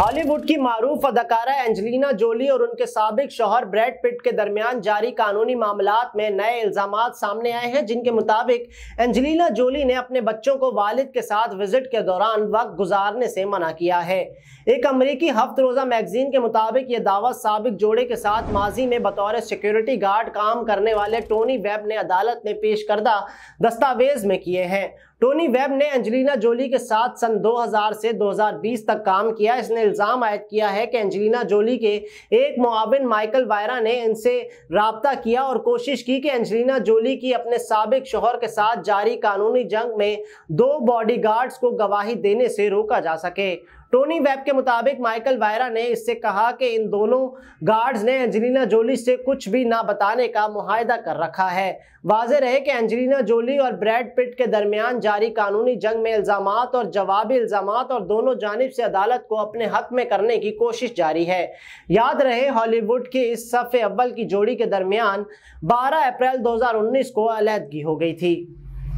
Hollywood की मारूफ अदाकारा Angelina जोली और उनके सबक शोहर ब्रैड पिट के दरमियान जारी कानूनी मामला में नए इल्जाम सामने आए हैं जिनके मुताबिक एंजलिना जोली ने अपने बच्चों को वालिद के साथ विजिट के दौरान वक्त गुजारने से मना किया है एक अमरीकी हफ्त रोज़ा मैगजीन के मुताबिक ये दावा सबक जोड़े के साथ माजी में बतौर सिक्योरिटी गार्ड काम करने वाले टोनी वेब ने अदालत में पेश करदा दस्तावेज में किए हैं टोनी वेब ने एंजलिना जोली के साथ सन 2000 से 2020 तक काम किया इसने इल्ज़ाम आयद किया है कि एंजलिना जोली के एक मुआविन माइकल वायरा ने इनसे रबता किया और कोशिश की कि एंजलिना जोली की अपने सबक शोहर के साथ जारी कानूनी जंग में दो बॉडी को गवाही देने से रोका जा सके टोनी वेब के मुताबिक माइकल वायरा ने इससे कहा कि इन दोनों गार्ड्स ने एंजेलिना जोली से कुछ भी ना बताने का मुहिदा कर रखा है वाज रहे कि एंजेलिना जोली और ब्रैड पिट के दरमियान जारी कानूनी जंग में इल्ज़ाम और जवाबी इल्ज़ाम और दोनों जानब से अदालत को अपने हक में करने की कोशिश जारी है याद रहे हॉलीवुड की इस सफ़े अव्वल की जोड़ी के दरमियान बारह अप्रैल दो हज़ार उन्नीस को अलहदगी हो गई थी